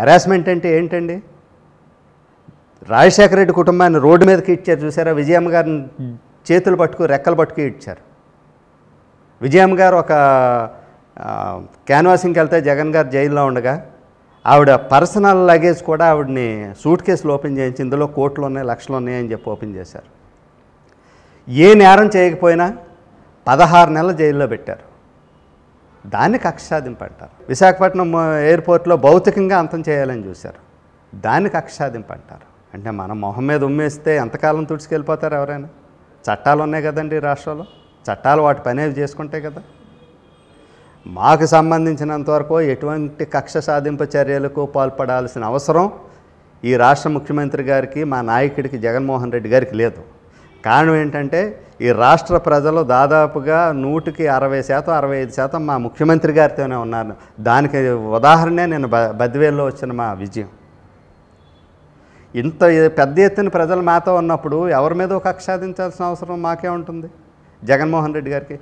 harassment అంటే ఏంటండి రాజశేఖర రెడ్డి కుటుంబాన్ని రోడ్డు మీదకి ఇచ్చారు చూసారా విజయమ్మ గారిని చేతులు పట్టుకు రెక్కలు పట్టుకు ఇచ్చారు విజయమ్మ గారు ఒక క్యాన్వాసింగ్కి వెళ్తే జగన్ గారు జైల్లో ఉండగా ఆవిడ పర్సనల్ లగేజ్ కూడా ఆవిడని సూట్ కేసులు ఓపెన్ చేయించి ఇందులో కోట్లు ఉన్నాయి లక్షలు ఉన్నాయి అని చెప్పి ఓపెన్ చేశారు ఏ నేరం చేయకపోయినా పదహారు నెలల జైల్లో పెట్టారు దాన్ని కక్షసాధింపు అంటారు విశాఖపట్నం ఎయిర్పోర్ట్లో భౌతికంగా అంతం చేయాలని చూశారు దాన్ని కక్షసాధింపు అంటారు అంటే మనం మొహం మీద ఉమ్మేస్తే ఎంతకాలం తుడిచుకెళ్ళిపోతారు ఎవరైనా చట్టాలు ఉన్నాయి కదండి రాష్ట్రంలో చట్టాలు వాటి పని చేసుకుంటే కదా మాకు సంబంధించినంత వరకు ఎటువంటి కక్ష సాధింపు చర్యలకు పాల్పడాల్సిన అవసరం ఈ రాష్ట్ర ముఖ్యమంత్రి గారికి మా నాయకుడికి జగన్మోహన్ రెడ్డి గారికి లేదు కారణం ఏంటంటే ఈ రాష్ట్ర ప్రజలు దాదాపుగా నూటికి అరవై శాతం అరవై ఐదు శాతం మా ముఖ్యమంత్రి గారితోనే ఉన్నారు దానికి ఉదాహరణే నేను బ బద్వేల్లో వచ్చిన మా విజయం ఇంత పెద్ద ఎత్తున ప్రజలు మాతో ఉన్నప్పుడు ఎవరి మీద ఒక సాధించాల్సిన అవసరం మాకే ఉంటుంది జగన్మోహన్ రెడ్డి గారికి